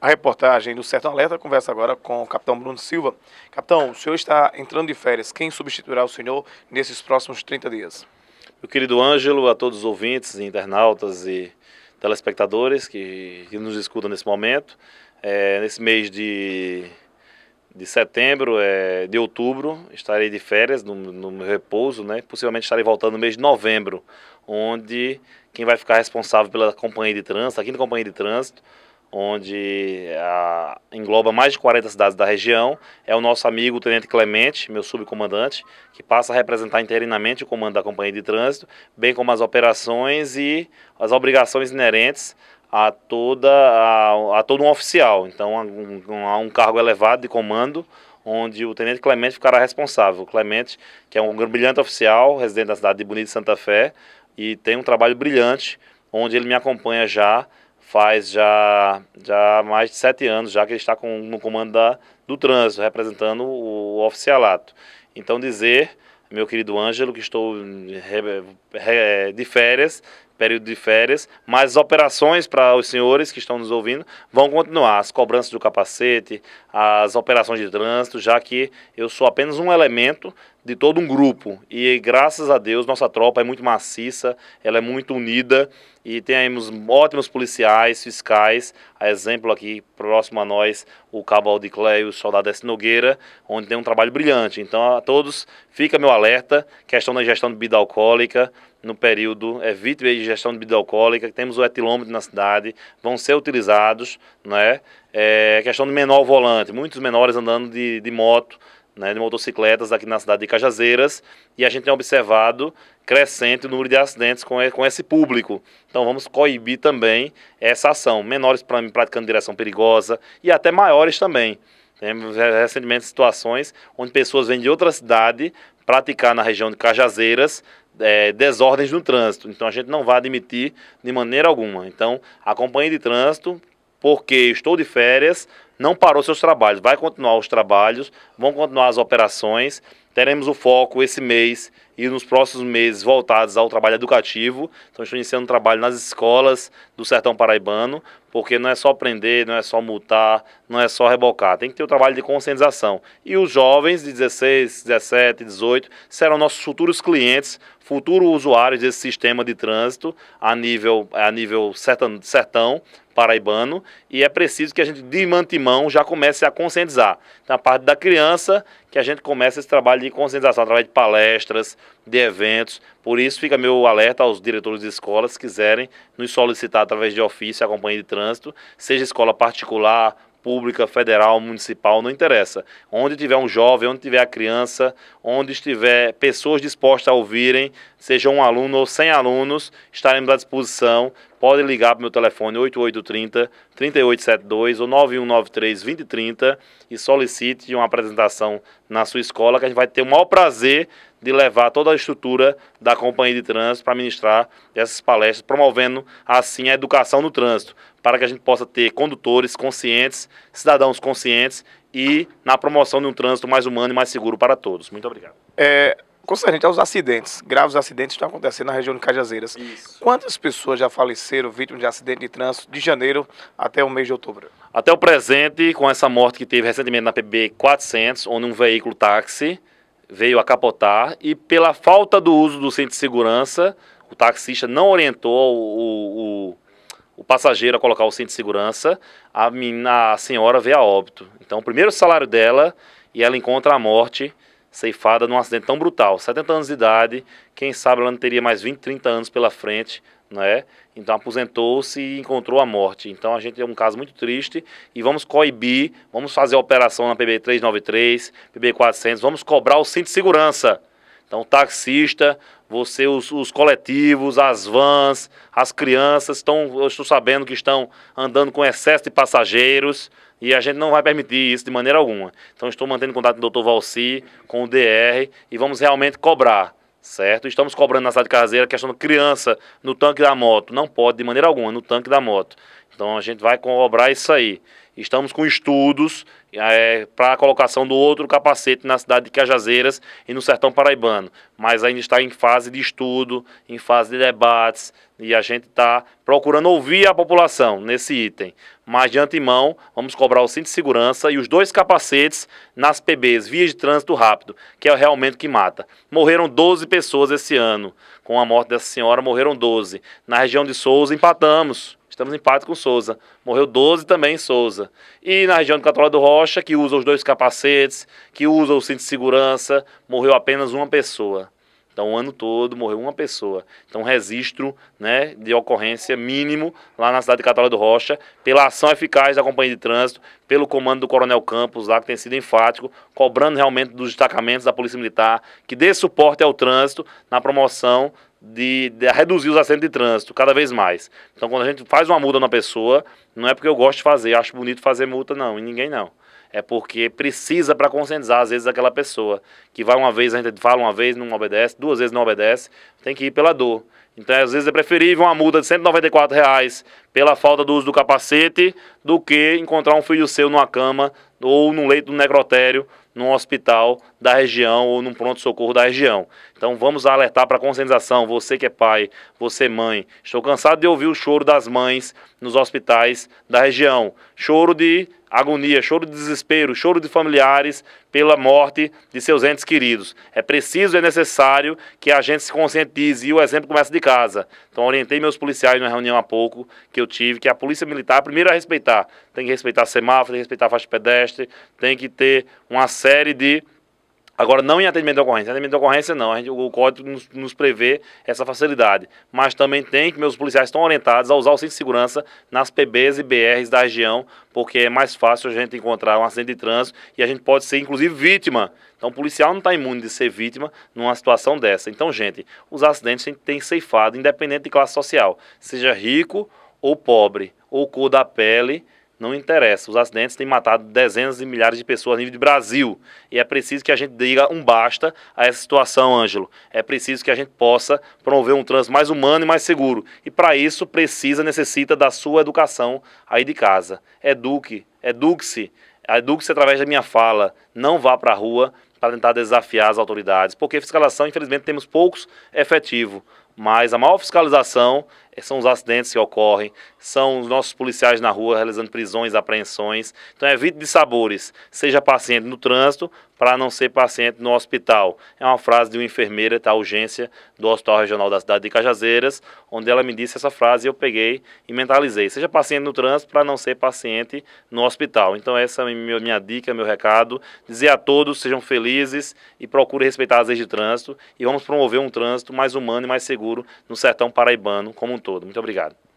A reportagem do Sertão Alerta conversa agora com o capitão Bruno Silva. Capitão, o senhor está entrando de férias. Quem substituirá o senhor nesses próximos 30 dias? Meu querido Ângelo, a todos os ouvintes, internautas e telespectadores que, que nos escutam nesse momento. É, nesse mês de, de setembro, é, de outubro, estarei de férias, no, no meu repouso, né? Possivelmente estarei voltando no mês de novembro, onde quem vai ficar responsável pela companhia de trânsito, aqui na companhia de trânsito, onde a, engloba mais de 40 cidades da região. É o nosso amigo o Tenente Clemente, meu subcomandante, que passa a representar interinamente o comando da Companhia de Trânsito, bem como as operações e as obrigações inerentes a, toda, a, a todo um oficial. Então, há um, um, um cargo elevado de comando onde o Tenente Clemente ficará responsável. O Clemente, que é um brilhante oficial, residente da cidade de Bonito de Santa Fé, e tem um trabalho brilhante, onde ele me acompanha já faz já, já mais de sete anos já que ele está com, no comando da, do trânsito, representando o, o oficialato. Então dizer, meu querido Ângelo, que estou hum, re, re, de férias período de férias, mas as operações para os senhores que estão nos ouvindo vão continuar. As cobranças do capacete, as operações de trânsito, já que eu sou apenas um elemento de todo um grupo. E graças a Deus, nossa tropa é muito maciça, ela é muito unida e temos ótimos policiais, fiscais. A exemplo aqui, próximo a nós, o Cabo e o Soldado S. Nogueira, onde tem um trabalho brilhante. Então, a todos, fica meu alerta, questão da ingestão de bebida alcoólica, no período é evite a ingestão de bebida alcoólica, temos o etilômetro na cidade, vão ser utilizados, né? É, questão de menor volante, muitos menores andando de, de moto, né, de motocicletas aqui na cidade de Cajazeiras e a gente tem observado crescente o número de acidentes com, com esse público. Então vamos coibir também essa ação, menores praticando direção perigosa e até maiores também. Temos recentemente situações onde pessoas vêm de outra cidade praticar na região de Cajazeiras é, desordens no trânsito. Então a gente não vai admitir de maneira alguma. Então acompanhe de trânsito, porque estou de férias, não parou seus trabalhos, vai continuar os trabalhos, vão continuar as operações. Teremos o foco esse mês e nos próximos meses voltados ao trabalho educativo. Então, estou iniciando um trabalho nas escolas do sertão paraibano, porque não é só prender, não é só multar, não é só rebocar. Tem que ter o um trabalho de conscientização. E os jovens de 16, 17, 18 serão nossos futuros clientes, futuros usuários desse sistema de trânsito a nível, a nível sertão, sertão paraibano. E é preciso que a gente, de mantimão, já comece a conscientizar. Então, a parte da criança que a gente começa esse trabalho de conscientização através de palestras, de eventos. Por isso, fica meu alerta aos diretores de escolas, se quiserem nos solicitar através de ofício, a companhia de trânsito, seja escola particular, pública, federal, municipal, não interessa. Onde tiver um jovem, onde tiver a criança, onde estiver pessoas dispostas a ouvirem, seja um aluno ou sem alunos, estaremos à disposição. Pode ligar para o meu telefone 8830 3872 ou 9193 2030 e solicite uma apresentação na sua escola, que a gente vai ter o maior prazer de levar toda a estrutura da companhia de trânsito para ministrar essas palestras, promovendo assim a educação no trânsito para que a gente possa ter condutores conscientes, cidadãos conscientes e na promoção de um trânsito mais humano e mais seguro para todos. Muito obrigado. É, concernente aos é acidentes, graves acidentes estão acontecendo na região de Cajazeiras. Isso. Quantas pessoas já faleceram vítimas de acidente de trânsito de janeiro até o mês de outubro? Até o presente, com essa morte que teve recentemente na PB 400, onde um veículo táxi veio a capotar e pela falta do uso do cinto de segurança, o taxista não orientou o, o o passageiro a colocar o cinto de segurança, a, menina, a senhora vê a óbito. Então, o primeiro salário dela e ela encontra a morte ceifada num acidente tão brutal. 70 anos de idade, quem sabe ela não teria mais 20, 30 anos pela frente, né? Então aposentou-se e encontrou a morte. Então a gente é um caso muito triste e vamos coibir, vamos fazer a operação na PB 393, PB 400, vamos cobrar o cinto de segurança. Então, taxista, você, os, os coletivos, as vans, as crianças, estão, eu estou sabendo que estão andando com excesso de passageiros e a gente não vai permitir isso de maneira alguma. Então, estou mantendo contato com o Dr. Valci, com o DR e vamos realmente cobrar certo? Estamos cobrando na de caseira a questão da criança no tanque da moto. Não pode, de maneira alguma, no tanque da moto. Então a gente vai cobrar isso aí. Estamos com estudos é, para a colocação do outro capacete na cidade de Cajazeiras e no Sertão Paraibano, mas ainda está em fase de estudo, em fase de debates, e a gente está procurando ouvir a população nesse item. Mas de antemão, vamos cobrar o cinto de segurança e os dois capacetes nas PBs, vias de trânsito rápido, que é realmente o que mata. Morreram 12 pessoas esse ano, com a morte dessa senhora, morreram 12. Na região de Souza, empatamos. Estamos empate com Souza. Morreu 12 também em Souza. E na região de Catolé do Rocha, que usa os dois capacetes, que usa o cinto de segurança, morreu apenas uma pessoa. Então, o ano todo morreu uma pessoa. Então, registro né, de ocorrência mínimo lá na cidade de Catolé do Rocha, pela ação eficaz da Companhia de Trânsito, pelo comando do Coronel Campos lá, que tem sido enfático, cobrando realmente dos destacamentos da Polícia Militar, que dê suporte ao trânsito na promoção de, de reduzir os acidentes de trânsito cada vez mais. Então, quando a gente faz uma multa na pessoa, não é porque eu gosto de fazer, acho bonito fazer multa, não, em ninguém não. É porque precisa para conscientizar, às vezes, aquela pessoa que vai uma vez, a gente fala uma vez, não obedece, duas vezes não obedece, tem que ir pela dor. Então, às vezes, é preferível uma multa de 194 reais pela falta do uso do capacete do que encontrar um filho seu numa cama ou num leito do necrotério num hospital da região ou num pronto-socorro da região. Então vamos alertar para a conscientização, você que é pai, você é mãe. Estou cansado de ouvir o choro das mães nos hospitais da região. Choro de agonia, choro de desespero, choro de familiares pela morte de seus entes queridos. É preciso, é necessário que a gente se conscientize e o exemplo começa de casa. Então orientei meus policiais numa reunião há pouco que eu tive, que a polícia militar primeiro a respeitar. Tem que respeitar semáforo, tem que respeitar faixa pedestre, tem que ter uma série de. Agora, não em atendimento de ocorrência. Em atendimento de ocorrência, não. Gente, o código nos, nos, prevê essa facilidade. Mas também tem que meus policiais estão orientados a usar o cinto de segurança nas PBs e BRs da região, porque é mais fácil a gente encontrar um acidente de trânsito e a gente pode ser, inclusive, vítima. Então, o policial não está imune de ser vítima numa situação dessa. Então, gente, os acidentes têm que ser ceifado, independente de classe social, seja rico ou pobre, ou cor da pele não interessa. Os acidentes têm matado dezenas de milhares de pessoas a nível de Brasil. E é preciso que a gente diga um basta a essa situação, Ângelo. É preciso que a gente possa promover um trânsito mais humano e mais seguro. E para isso precisa, necessita da sua educação aí de casa. Eduque, eduque-se. Eduque-se através da minha fala. Não vá para a rua para tentar desafiar as autoridades. Porque fiscalização, infelizmente, temos poucos efetivo. Mas a maior fiscalização são os acidentes que ocorrem, são os nossos policiais na rua realizando prisões, apreensões. Então evite de sabores, seja paciente no trânsito para não ser paciente no hospital. É uma frase de uma enfermeira da tá, urgência do Hospital Regional da cidade de Cajazeiras, onde ela me disse essa frase e eu peguei e mentalizei. Seja paciente no trânsito para não ser paciente no hospital. Então essa é a minha dica, meu recado. Dizer a todos, sejam felizes e procurem respeitar as leis de trânsito e vamos promover um trânsito mais humano e mais seguro no sertão paraibano como um todo. Muito obrigado.